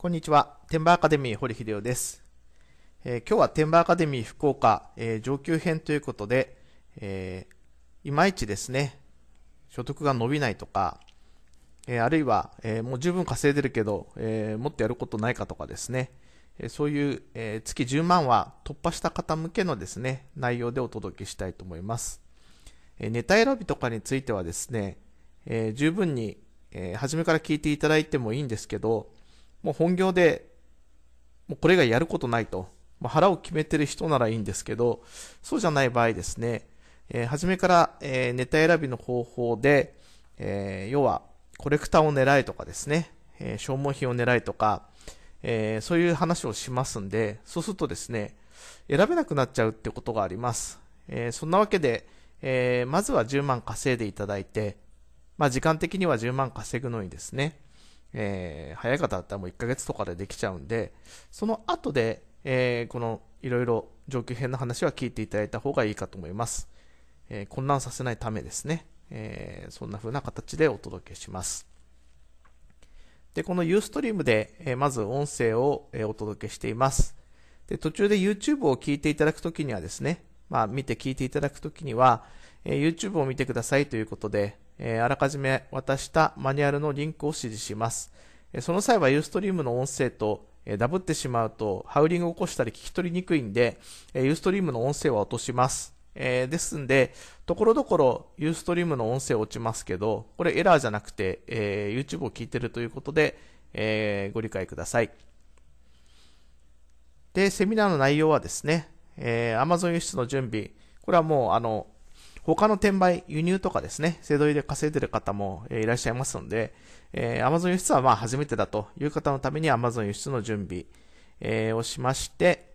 こんにちは。天馬アカデミー堀秀夫です。えー、今日は天馬アカデミー福岡、えー、上級編ということで、えー、いまいちですね、所得が伸びないとか、えあるいは、えもう十分稼いでるけど、えもっとやることないかとかですね、えそういう、え月10万は突破した方向けのですね、内容でお届けしたいと思います。えネタ選びとかについてはですね、え十分に、え初めから聞いていただいてもいいんですけど、もう本業で、もうこれがやることないと。まあ、腹を決めてる人ならいいんですけど、そうじゃない場合ですね、えー、初めから、えー、ネタ選びの方法で、えー、要は、コレクターを狙えとかですね、えー、消耗品を狙えとか、えー、そういう話をしますんで、そうするとですね、選べなくなっちゃうってことがあります。えー、そんなわけで、えー、まずは10万稼いでいただいて、まあ、時間的には10万稼ぐのにですね、えー、早い方だったらもう1ヶ月とかでできちゃうんで、その後で、えー、このいろいろ上級編の話は聞いていただいた方がいいかと思います。えー、混乱させないためですね。えー、そんな風な形でお届けします。で、この Ustream で、えー、まず音声を、えー、お届けしています。で、途中で YouTube を聞いていただくときにはですね、まあ見て聞いていただくときには、えー、YouTube を見てくださいということで、えあらかじめ渡したマニュアルのリンクを指示します。えその際は Ustream の音声と、えダブってしまうと、ハウリングを起こしたり聞き取りにくいんで、え Ustream の音声は落とします。えー、ですんで、ところどころ Ustream の音声落ちますけど、これエラーじゃなくて、えー、YouTube を聞いてるということで、えー、ご理解ください。で、セミナーの内容はですね、え Amazon 輸出の準備、これはもうあの、他の転売、輸入とかですね、制度入れ稼いでる方も、えいらっしゃいますので、えー、Amazon 輸出はまあ初めてだという方のために Amazon 輸出の準備、えー、をしまして、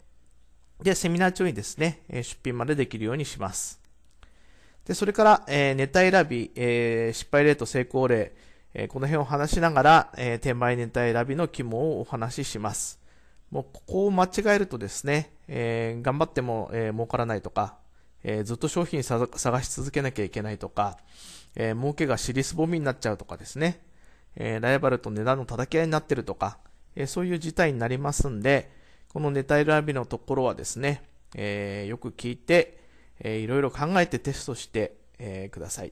で、セミナー中にですね、え出品までできるようにします。で、それから、えネタ選び、え失敗例と成功例、えこの辺を話しながら、え転売ネタ選びの肝をお話しします。もうここを間違えるとですね、えー、頑張っても、えー、儲からないとか、えー、ずっと商品探し続けなきゃいけないとか、えー、儲けが尻すぼみになっちゃうとかですね、えー、ライバルと値段の叩き合いになってるとか、えー、そういう事態になりますんで、このネタ選びのところはですね、えー、よく聞いて、えー、いろいろ考えてテストして、えー、ください。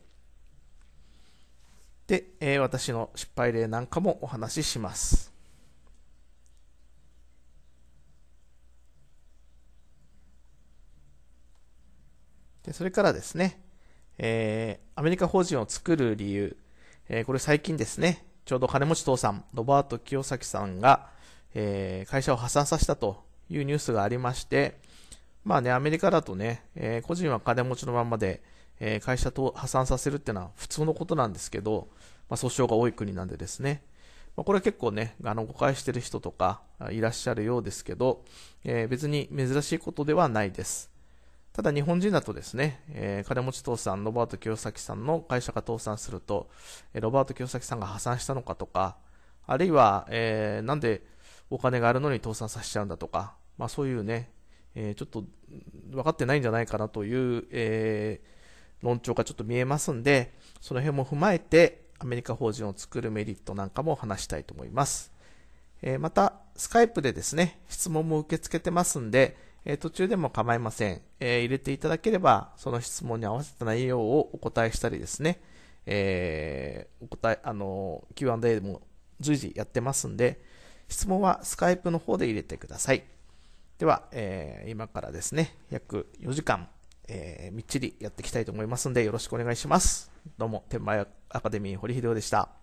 で、えー、私の失敗例なんかもお話しします。それからですね、えー、アメリカ法人を作る理由、えー、これ最近ですね、ちょうど金持ち父さん、ロバート清崎さんが、えー、会社を破産させたというニュースがありまして、まあね、アメリカだとね、えー、個人は金持ちのままで、えー、会社と破産させるっていうのは普通のことなんですけど、まあ、訴訟が多い国なんでですね、まあ、これは結構ね、あの誤解してる人とかいらっしゃるようですけど、えー、別に珍しいことではないです。ただ日本人だとですね、えー、金持ち父さん、ロバート清崎さんの会社が倒産すると、えー、ロバート清崎さんが破産したのかとか、あるいは、えー、なんでお金があるのに倒産させちゃうんだとか、まあそういうね、えー、ちょっと分かってないんじゃないかなという、えー、論調がちょっと見えますんで、その辺も踏まえて、アメリカ法人を作るメリットなんかも話したいと思います。えー、また、スカイプでですね、質問も受け付けてますんで、え途中でも構いません、え入れていただければ、その質問に合わせた内容をお答えしたりですね、えー、お答え、あの、Q&A でも随時やってますんで、質問は Skype の方で入れてください。では、えー、今からですね、約4時間、えー、みっちりやっていきたいと思いますんで、よろしくお願いします。どうも、天満アカデミー堀秀夫でした。